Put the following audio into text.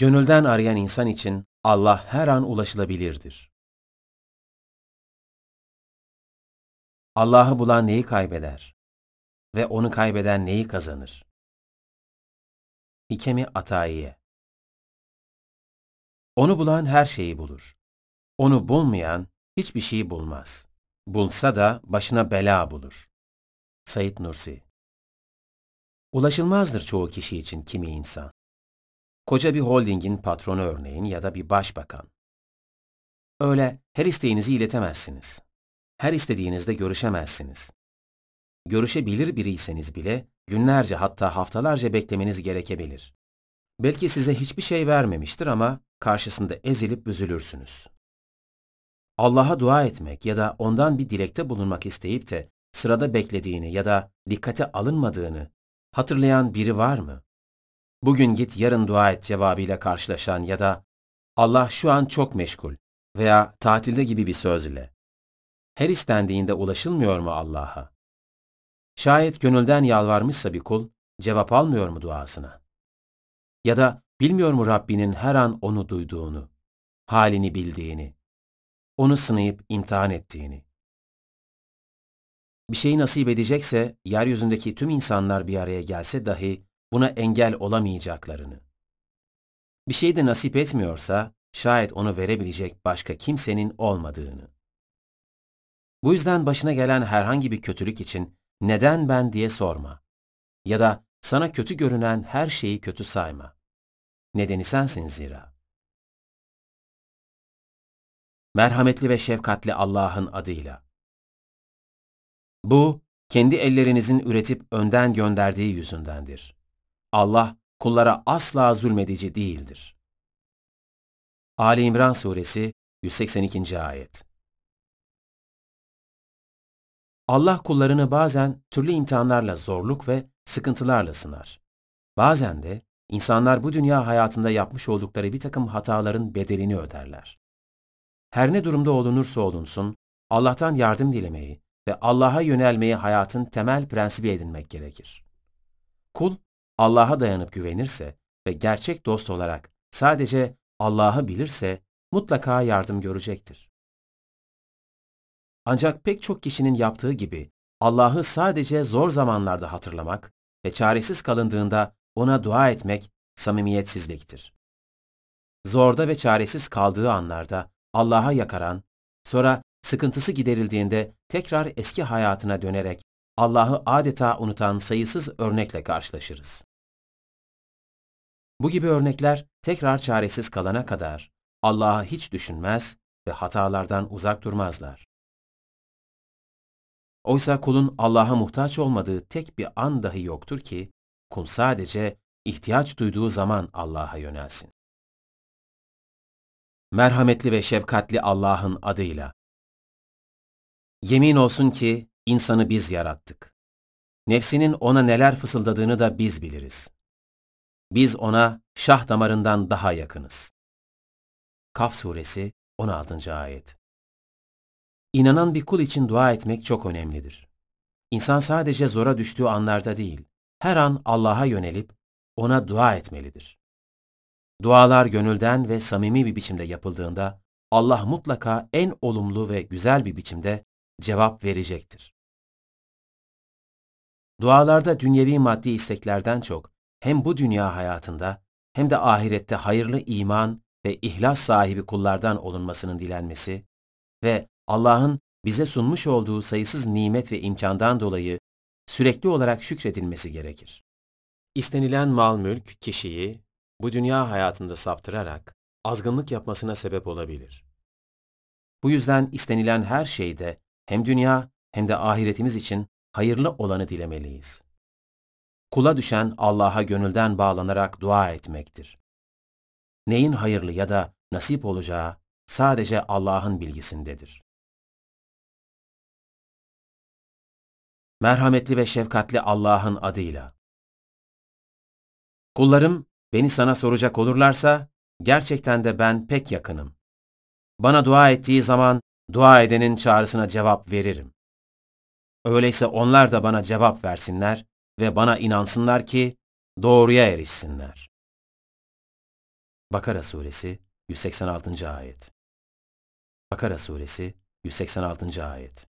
Gönülden arayan insan için Allah her an ulaşılabilirdir. Allah'ı bulan neyi kaybeder ve onu kaybeden neyi kazanır? Hikemi atayiye. Onu bulan her şeyi bulur. Onu bulmayan hiçbir şeyi bulmaz. Bulsa da başına bela bulur. Sayit Nursi Ulaşılmazdır çoğu kişi için kimi insan. Koca bir holdingin patronu örneğin ya da bir başbakan. Öyle her isteğinizi iletemezsiniz. Her istediğinizde görüşemezsiniz. Görüşebilir biriyseniz bile günlerce hatta haftalarca beklemeniz gerekebilir. Belki size hiçbir şey vermemiştir ama karşısında ezilip büzülürsünüz. Allah'a dua etmek ya da ondan bir dilekte bulunmak isteyip de sırada beklediğini ya da dikkate alınmadığını hatırlayan biri var mı? bugün git yarın dua et cevabıyla karşılaşan ya da Allah şu an çok meşgul veya tatilde gibi bir söz ile. Her istendiğinde ulaşılmıyor mu Allah'a? Şayet gönülden yalvarmışsa bir kul, cevap almıyor mu duasına? Ya da bilmiyor mu Rabbinin her an onu duyduğunu, halini bildiğini, onu sınayıp imtihan ettiğini? Bir şeyi nasip edecekse, yeryüzündeki tüm insanlar bir araya gelse dahi buna engel olamayacaklarını. Bir şey de nasip etmiyorsa şayet onu verebilecek başka kimsenin olmadığını. Bu yüzden başına gelen herhangi bir kötülük için neden ben diye sorma ya da sana kötü görünen her şeyi kötü sayma. Nedeni sensin zira. Merhametli ve şefkatli Allah'ın adıyla. Bu, kendi ellerinizin üretip önden gönderdiği yüzündendir. Allah kullara asla zulmedici değildir. Ali İmran Suresi 182. Ayet Allah kullarını bazen türlü imtihanlarla zorluk ve sıkıntılarla sınar. Bazen de insanlar bu dünya hayatında yapmış oldukları bir takım hataların bedelini öderler. Her ne durumda olunursa olunsun, Allah'tan yardım dilemeyi ve Allah'a yönelmeyi hayatın temel prensibi edinmek gerekir. Kul, Allah'a dayanıp güvenirse ve gerçek dost olarak sadece Allah'ı bilirse mutlaka yardım görecektir. Ancak pek çok kişinin yaptığı gibi Allah'ı sadece zor zamanlarda hatırlamak ve çaresiz kalındığında ona dua etmek samimiyetsizliktir. Zorda ve çaresiz kaldığı anlarda Allah'a yakaran, sonra sıkıntısı giderildiğinde tekrar eski hayatına dönerek Allah'ı adeta unutan sayısız örnekle karşılaşırız. Bu gibi örnekler tekrar çaresiz kalana kadar Allah'a hiç düşünmez ve hatalardan uzak durmazlar. Oysa kulun Allah'a muhtaç olmadığı tek bir an dahi yoktur ki, kul sadece ihtiyaç duyduğu zaman Allah'a yönelsin. Merhametli ve şefkatli Allah'ın adıyla. Yemin olsun ki insanı biz yarattık. Nefsinin ona neler fısıldadığını da biz biliriz. Biz ona şah damarından daha yakınız. Kaf Suresi 16. Ayet İnanan bir kul için dua etmek çok önemlidir. İnsan sadece zora düştüğü anlarda değil, her an Allah'a yönelip ona dua etmelidir. Dualar gönülden ve samimi bir biçimde yapıldığında Allah mutlaka en olumlu ve güzel bir biçimde cevap verecektir. Dualarda dünyevi maddi isteklerden çok hem bu dünya hayatında hem de ahirette hayırlı iman ve ihlas sahibi kullardan olunmasının dilenmesi ve Allah'ın bize sunmuş olduğu sayısız nimet ve imkandan dolayı sürekli olarak şükredilmesi gerekir. İstenilen mal mülk kişiyi bu dünya hayatında saptırarak azgınlık yapmasına sebep olabilir. Bu yüzden istenilen her şeyde hem dünya hem de ahiretimiz için hayırlı olanı dilemeliyiz. Kula düşen Allah'a gönülden bağlanarak dua etmektir. Neyin hayırlı ya da nasip olacağı sadece Allah'ın bilgisindedir. Merhametli ve şefkatli Allah'ın adıyla. Kullarım beni sana soracak olurlarsa gerçekten de ben pek yakınım. Bana dua ettiği zaman dua edenin çağrısına cevap veririm. Öyleyse onlar da bana cevap versinler ve bana inansınlar ki doğruya erişsinler. Bakara Suresi 186. Ayet Bakara Suresi 186. Ayet